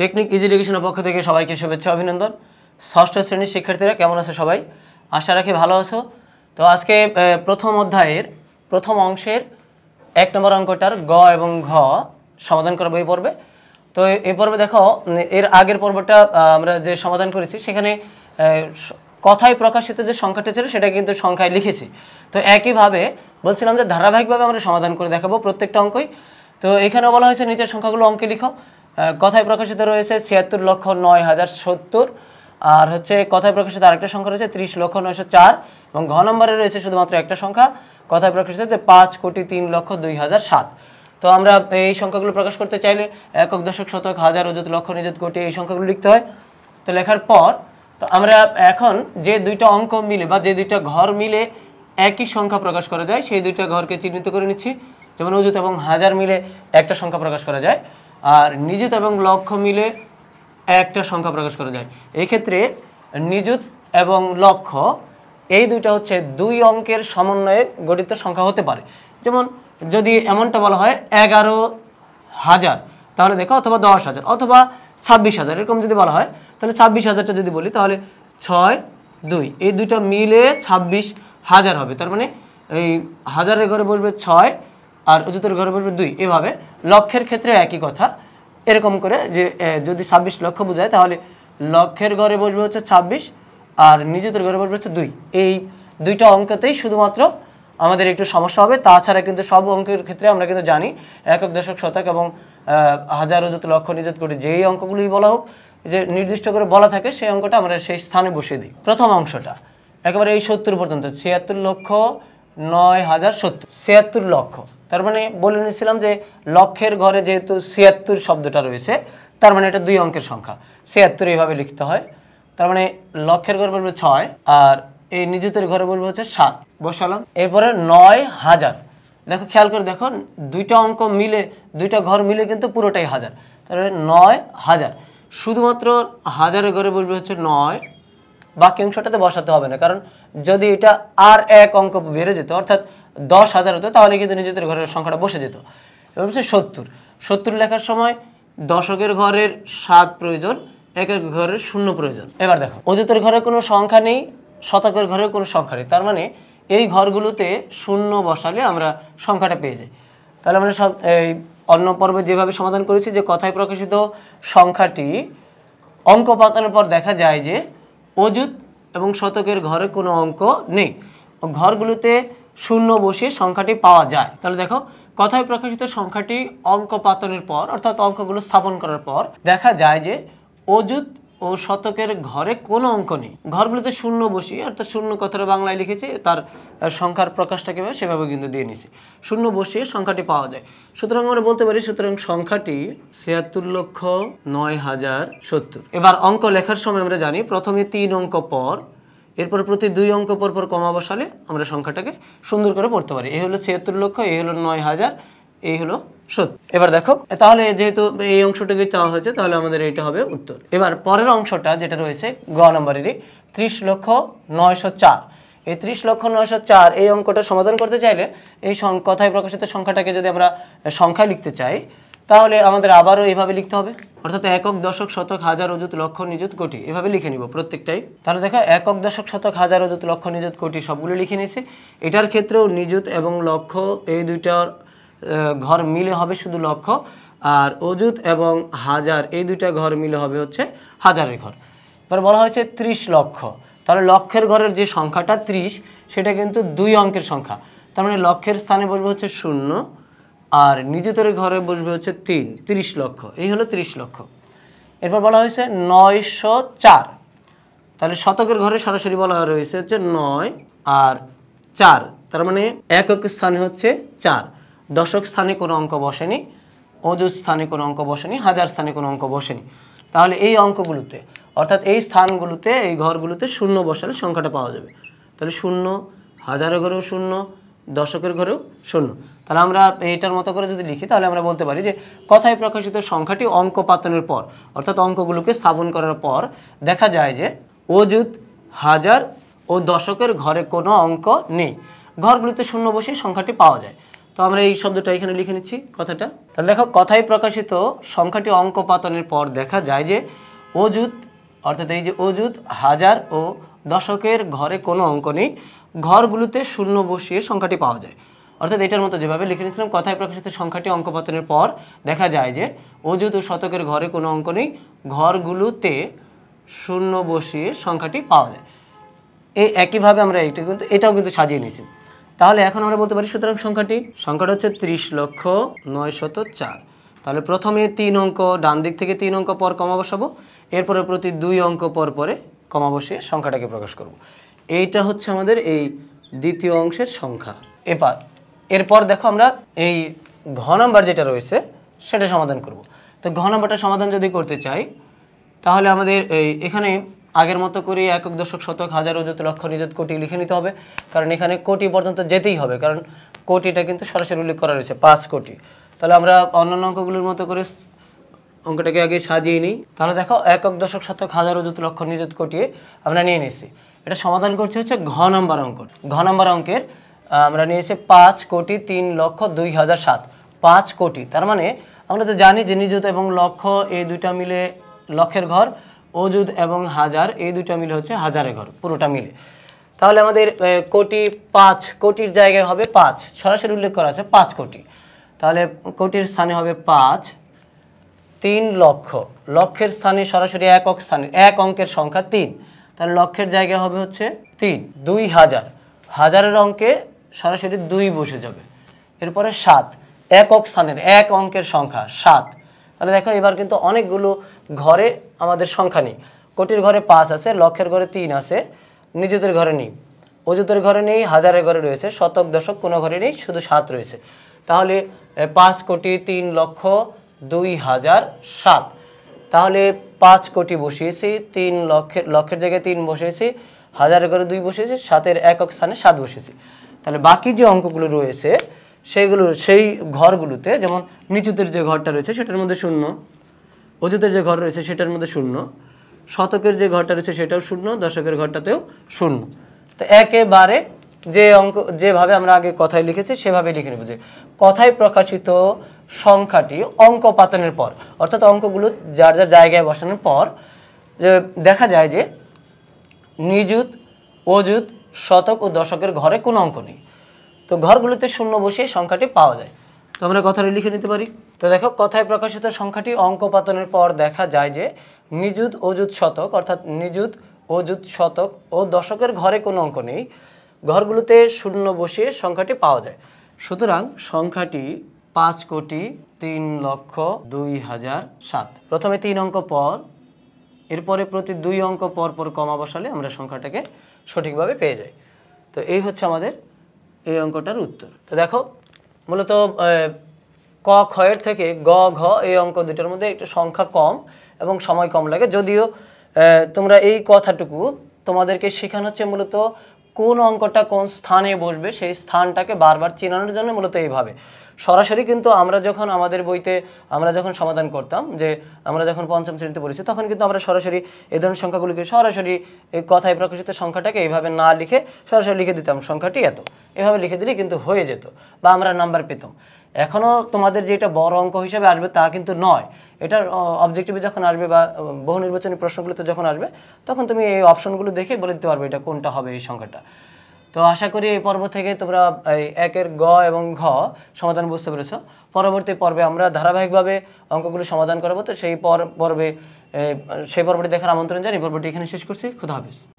Technique easy এডুকেশনের পক্ষ থেকে সবাইকে শুভেচ্ছা অভিনন্দন ষষ্ঠ শ্রেণীর শিক্ষার্থীরা কেমন আছে সবাই আশা রাখি ভালো আছো তো আজকে প্রথম অধ্যায়ের প্রথম অংশের এক নম্বর অঙ্কটার গ এবং ঘ সমাধান করা বই পড়বে তো এ পর্বে দেখো এর আগের পর্বটা আমরা যে সমাধান করেছি সেখানে কথায় প্রকাশিত যে সংখ্যাটা ছিল সেটা কিন্তু সংখ্যায় লিখেছি তো একইভাবে বলছিলাম যে ধারাবাহিকভাবে আমরা সমাধান করে দেখাবো প্রত্যেকটা অঙ্কই তো এখানে বলা হয়েছে নিচের সংখ্যাগুলো অঙ্কে লিখো কথায় প্রকাশিত রয়েছে ছিয়াত্তর লক্ষ নয় হাজার সত্তর আর হচ্ছে কথায় প্রকাশিত আরেকটা সংখ্যা রয়েছে ত্রিশ লক্ষ নয়শো চার এবং ঘ নম্বরে রয়েছে শুধুমাত্র একটা সংখ্যা কথায় প্রকাশিত হচ্ছে পাঁচ কোটি তিন লক্ষ দুই হাজার সাত তো আমরা এই সংখ্যাগুলো প্রকাশ করতে চাইলে একক দশক শতক হাজার অযুত লক্ষ নিযুত কোটি এই সংখ্যাগুলো লিখতে হয় তো লেখার পর তো আমরা এখন যে দুইটা অঙ্ক মিলে বা যে দুইটা ঘর মিলে একই সংখ্যা প্রকাশ করা যায় সেই দুইটা ঘরকে চিহ্নিত করে নিচ্ছি যেমন অযুত এবং হাজার মিলে একটা সংখ্যা প্রকাশ করা যায় আর নিযুত এবং লক্ষ্য মিলে একটা সংখ্যা প্রকাশ করা যায় এক্ষেত্রে নিযুত এবং লক্ষ্য এই দুইটা হচ্ছে দুই অঙ্কের সমন্বয়ে গঠিত সংখ্যা হতে পারে যেমন যদি এমনটা বলা হয় এগারো হাজার তাহলে দেখো অথবা দশ হাজার অথবা ছাব্বিশ হাজার এরকম যদি বলা হয় তাহলে ছাব্বিশ হাজারটা যদি বলি তাহলে ছয় দুই এই দুইটা মিলে ছাব্বিশ হাজার হবে তার মানে এই হাজারের ঘরে বসবে ছয় আর উচ্চতর ঘরে বসবে দুই এভাবে লক্ষের ক্ষেত্রে একই কথা এরকম করে যে যদি ছাব্বিশ লক্ষ বোঝায় তাহলে লক্ষের ঘরে বসবে হচ্ছে ছাব্বিশ আর নিজেদের ঘরে বসবে হচ্ছে দুই এই দুইটা অঙ্কতেই শুধুমাত্র আমাদের একটু সমস্যা হবে তাছাড়া কিন্তু সব অঙ্কের ক্ষেত্রে আমরা কিন্তু জানি একক দশক শতক এবং হাজার যত লক্ষ নিযুত কোটি যেই অঙ্কগুলোই বলা হোক যে নির্দিষ্ট করে বলা থাকে সেই অঙ্কটা আমরা সেই স্থানে বসিয়ে দিই প্রথম অংশটা একেবারে এই সত্তর পর্যন্ত ছিয়াত্তর লক্ষ নয় হাজার সত্তর ছিয়াত্তর লক্ষ তার মানে বলে নিয়েছিলাম যে লক্ষের ঘরে যেহেতু ছিয়াত্তর শব্দটা রয়েছে তার মানে এটা দুই অঙ্কের সংখ্যা ছিয়াত্তর এইভাবে লিখতে হয় তার মানে লক্ষের ঘরে বলবে ছয় আর এই নিজেদের ঘরে বলবো হচ্ছে সাত বসালাম এরপরে নয় হাজার দেখো খেয়াল করে দেখো দুইটা অঙ্ক মিলে দুইটা ঘর মিলে কিন্তু পুরোটাই হাজার মানে নয় হাজার শুধুমাত্র হাজারের ঘরে বসবে হচ্ছে নয় বাকি অংশটাতে বসাতে হবে না কারণ যদি এটা আর এক অঙ্ক বেড়ে যেত অর্থাৎ দশ হাজার হতো তাহলে কিন্তু নিজেদের ঘরের সংখ্যাটা বসে যেত এবং হচ্ছে সত্তর সত্তর লেখার সময় দশকের ঘরের সাত প্রয়োজন এক এক ঘরের শূন্য প্রয়োজন এবার দেখো অযুতের ঘরে কোনো সংখ্যা নেই শতকের ঘরে কোনো সংখ্যা নেই তার মানে এই ঘরগুলোতে শূন্য বসালে আমরা সংখ্যাটা পেয়ে যাই তাহলে আমরা সব এই অন্য পর্বে যেভাবে সমাধান করেছি যে কথায় প্রকাশিত সংখ্যাটি অঙ্ক পাতানোর পর দেখা যায় যে অযুত এবং শতকের ঘরে কোনো অঙ্ক নেই ঘরগুলোতে শূন্য বসিয়ে সংখ্যাটি পাওয়া যায় তাহলে দেখো কথায় প্রকাশিত সংখ্যাটি অঙ্ক পাতনের পর অর্থাৎ অঙ্কগুলো স্থাপন করার পর দেখা যায় যে অযুত ও শতকের ঘরে কোনো অঙ্ক নেই ঘরগুলোতে শূন্য বসিয়ে অর্থাৎ শূন্য কথাটা বাংলায় লিখেছে তার সংখ্যার প্রকাশটা কীভাবে সেভাবে কিন্তু দিয়ে নিছি শূন্য বসিয়ে সংখ্যাটি পাওয়া যায় সুতরাং আমরা বলতে পারি সুতরাং সংখ্যাটি ছিয়াত্তর লক্ষ নয় হাজার সত্তর এবার অঙ্ক লেখার সময় আমরা জানি প্রথমে তিন অঙ্ক পর এরপর প্রতি দুই অঙ্ক পর পর কমা বসালে আমরা সংখ্যাটাকে সুন্দর করে পড়তে পারি এ হলো ছিয়াত্তর লক্ষ এই হলো নয় হাজার এই হলো সত্য এবার দেখো তাহলে যেহেতু এই অংশটাকে চাওয়া হয়েছে তাহলে আমাদের এইটা হবে উত্তর এবার পরের অংশটা যেটা রয়েছে গ নম্বরেরই ত্রিশ লক্ষ নয়শো চার এই ত্রিশ লক্ষ নয়শো চার এই অঙ্কটা সমাধান করতে চাইলে এই কথায় প্রকাশিত সংখ্যাটাকে যদি আমরা সংখ্যায় লিখতে চাই তাহলে আমাদের আবারও এভাবে লিখতে হবে অর্থাৎ একক দশক শতক হাজার অজুত লক্ষ নিযুত কোটি এভাবে লিখে নিব প্রত্যেকটাই তাহলে দেখো একক দশক শতক হাজার অজুত লক্ষ নিযুত কোটি সবগুলো লিখে নিয়েছি এটার ক্ষেত্রেও নিযুত এবং লক্ষ এই দুইটার ঘর মিলে হবে শুধু লক্ষ আর অজুত এবং হাজার এই দুইটা ঘর মিলে হবে হচ্ছে হাজারের ঘর এবার বলা হয়েছে ত্রিশ লক্ষ তাহলে লক্ষের ঘরের যে সংখ্যাটা ত্রিশ সেটা কিন্তু দুই অঙ্কের সংখ্যা তার মানে লক্ষের স্থানে বসবে হচ্ছে শূন্য আর নিজেদের ঘরে বসবে হচ্ছে তিন তিরিশ লক্ষ এই হলো তিরিশ লক্ষ এরপর বলা হয়েছে নয়শো চার তাহলে শতকের ঘরে সরাসরি বলা রয়েছে হচ্ছে নয় আর চার তার মানে একক স্থানে হচ্ছে চার দশক স্থানে কোনো অঙ্ক বসেনি অজুজ স্থানে কোনো অঙ্ক বসেনি হাজার স্থানে কোনো অঙ্ক বসেনি তাহলে এই অঙ্কগুলোতে অর্থাৎ এই স্থানগুলোতে এই ঘরগুলোতে শূন্য বসালে সংখ্যাটা পাওয়া যাবে তাহলে শূন্য হাজারের ঘরেও শূন্য দশকের ঘরেও শূন্য তাহলে আমরা এইটার মতো করে যদি লিখি তাহলে আমরা বলতে পারি যে কথায় প্রকাশিত সংখ্যাটি অঙ্ক পাতনের পর অর্থাৎ অঙ্কগুলোকে স্থাপন করার পর দেখা যায় যে অযুত হাজার ও দশকের ঘরে কোনো অঙ্ক নেই ঘরগুলোতে শূন্য বসে সংখ্যাটি পাওয়া যায় তো আমরা এই শব্দটা এখানে লিখে নিচ্ছি কথাটা তাহলে দেখো কথায় প্রকাশিত সংখ্যাটি অঙ্ক পাতনের পর দেখা যায় যে অজুত অর্থাৎ এই যে অযুত হাজার ও দশকের ঘরে কোনো অঙ্ক নেই ঘরগুলোতে শূন্য বসিয়ে সংখ্যাটি পাওয়া যায় অর্থাৎ এটার মতো যেভাবে লিখে নিয়েছিলাম কথায় প্রকাশিত সংখ্যাটি অঙ্ক পাতনের পর দেখা যায় যে অযুত ও শতকের ঘরে কোনো অঙ্ক নেই ঘরগুলোতে শূন্য বসিয়ে সংখ্যাটি পাওয়া যায় এই একইভাবে আমরা এটা কিন্তু এটাও কিন্তু সাজিয়ে নিয়েছি তাহলে এখন আমরা বলতে পারি সুতরাং সংখ্যাটি সংখ্যাটা হচ্ছে ত্রিশ লক্ষ নয়শত চার তাহলে প্রথমে তিন অঙ্ক ডান দিক থেকে তিন অঙ্ক পর কমা বসাবো এরপরে প্রতি দুই অঙ্ক পর পরে কমা বসিয়ে সংখ্যাটাকে প্রকাশ করব। এইটা হচ্ছে আমাদের এই দ্বিতীয় অংশের সংখ্যা এবার এরপর দেখো আমরা এই ঘ নম্বর যেটা রয়েছে সেটা সমাধান করব। তো ঘ নম্বরটা সমাধান যদি করতে চাই তাহলে আমাদের এই এখানে আগের মতো করে একক দশক শতক হাজার অযুত লক্ষ নিজত কোটি লিখে নিতে হবে কারণ এখানে কোটি পর্যন্ত যেতেই হবে কারণ কোটিটা কিন্তু সরাসরি উল্লেখ করা রয়েছে পাঁচ কোটি তাহলে আমরা অন্যান্য অঙ্কগুলোর মতো করে অঙ্কটাকে আগে সাজিয়ে নিই তাহলে দেখো একক দশক শতক হাজার অযুত লক্ষ নিযুত কোটি আমরা নিয়ে নিয়েছি এটা সমাধান করছে হচ্ছে ঘ নম্বর অঙ্ক ঘ নম্বর অঙ্কের আমরা নিয়েছি পাঁচ কোটি তিন লক্ষ দুই হাজার সাত পাঁচ কোটি তার মানে আমরা তো জানি যে নিযুত এবং লক্ষ এই দুইটা মিলে লক্ষের ঘর অজুদ এবং হাজার এই দুটো মিলে হচ্ছে হাজারে ঘর পুরোটা মিলে তাহলে আমাদের কোটি পাঁচ কোটির জায়গায় হবে পাঁচ সরাসরি উল্লেখ করা আছে পাঁচ কোটি তাহলে কোটির স্থানে হবে পাঁচ তিন লক্ষ লক্ষের স্থানে সরাসরি একক স্থানে এক অঙ্কের সংখ্যা তিন তাহলে লক্ষের জায়গায় হবে হচ্ছে তিন দুই হাজার হাজারের অঙ্কে সরাসরি দুই বসে যাবে এরপরে সাত একক স্থানের এক অঙ্কের সংখ্যা সাত তাহলে দেখো এবার কিন্তু অনেকগুলো ঘরে আমাদের সংখ্যা নেই কোটির ঘরে পাঁচ আছে লক্ষের ঘরে তিন আছে নিজেদের ঘরে নেই অজুতের ঘরে নেই হাজারের ঘরে রয়েছে শতক দশক কোনো ঘরে নেই শুধু সাত রয়েছে তাহলে পাঁচ কোটি তিন লক্ষ দুই হাজার সাত তাহলে পাঁচ কোটি বসিয়েছি তিন লক্ষের লক্ষের জায়গায় তিন বসিয়েছি হাজারের ঘরে দুই বসিয়েছি সাতের একক স্থানে সাত বসিয়েছি তাহলে বাকি যে অঙ্কগুলো রয়েছে সেইগুলো সেই ঘরগুলোতে যেমন নিচুতের যে ঘরটা রয়েছে সেটার মধ্যে শূন্য অজুতের যে ঘর রয়েছে সেটার মধ্যে শূন্য শতকের যে ঘরটা রয়েছে সেটাও শূন্য দশকের ঘরটাতেও শূন্য তো একেবারে যে অঙ্ক যেভাবে আমরা আগে কথায় লিখেছি সেভাবে লিখে নেব যে কথায় প্রকাশিত সংখ্যাটি অঙ্ক পাতনের পর অর্থাৎ অঙ্কগুলো যার যার জায়গায় বসানোর পর যে দেখা যায় যে নিযুত অযুত শতক ও দশকের ঘরে কোনো অঙ্ক নেই তো ঘরগুলোতে শূন্য বসিয়ে সংখ্যাটি পাওয়া যায় তো আমরা কথাটি লিখে নিতে পারি তো দেখো কথায় প্রকাশিত সংখ্যাটি অঙ্ক পাতনের পর দেখা যায় যে নিযুত অযুত শতক অর্থাৎ নিযুত অযুত শতক ও দশকের ঘরে কোনো অঙ্ক নেই ঘরগুলোতে শূন্য বসিয়ে সংখ্যাটি পাওয়া যায় সুতরাং সংখ্যাটি পাঁচ কোটি তিন লক্ষ দুই হাজার সাত প্রথমে তিন অঙ্ক পর এরপরে প্রতি দুই অঙ্ক পর পর কমা বসালে আমরা সংখ্যাটাকে সঠিকভাবে পেয়ে যাই তো এই হচ্ছে আমাদের এই অঙ্কটার উত্তর তো দেখো মূলত ক ক্ষয়ের থেকে গ ঘ এই অঙ্ক দুটার মধ্যে একটু সংখ্যা কম এবং সময় কম লাগে যদিও তোমরা এই কথাটুকু তোমাদেরকে শেখানো হচ্ছে মূলত কোন অঙ্কটা কোন স্থানে বসবে সেই স্থানটাকে বারবার চেনানোর জন্য মূলত এইভাবে সরাসরি কিন্তু আমরা যখন আমাদের বইতে আমরা যখন সমাধান করতাম যে আমরা যখন পঞ্চম শ্রেণীতে পড়েছি তখন কিন্তু আমরা সরাসরি এ ধরনের সংখ্যাগুলিকে সরাসরি এই কথায় প্রকাশিত সংখ্যাটাকে এইভাবে না লিখে সরাসরি লিখে দিতাম সংখ্যাটি এত এভাবে লিখে দিলে কিন্তু হয়ে যেত বা আমরা নাম্বার পেতাম এখনও তোমাদের যেটা বড় অঙ্ক হিসেবে আসবে তা কিন্তু নয় এটার অবজেক্টিভে যখন আসবে বা বহু নির্বাচনী প্রশ্নগুলোতে যখন আসবে তখন তুমি এই অপশনগুলো দেখে বলে দিতে পারবে এটা কোনটা হবে এই সংখ্যাটা তো আশা করি এই পর্ব থেকে তোমরা এই একের গ এবং ঘ সমাধান বুঝতে পেরেছ পরবর্তী পর্বে আমরা ধারাবাহিকভাবে অঙ্কগুলো সমাধান করাবো তো সেই পর্বে সেই পর্বটি দেখার আমন্ত্রণ জানি পর্বটি এখানে শেষ করছি খুদা